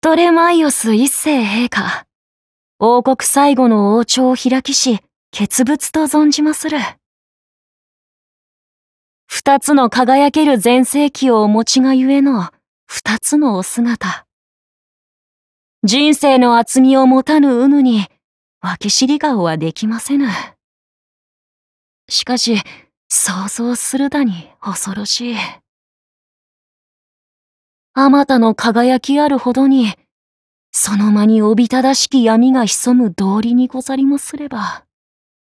トレマイオス一世陛下。王国最後の王朝を開きし、傑物と存じまする。二つの輝ける全盛期をお持ちがゆえの、二つのお姿。人生の厚みを持たぬ有無に、脇知り顔はできませぬ。しかし、想像するだに恐ろしい。あまたの輝きあるほどに、その間におびただしき闇が潜む道理にござりますれば。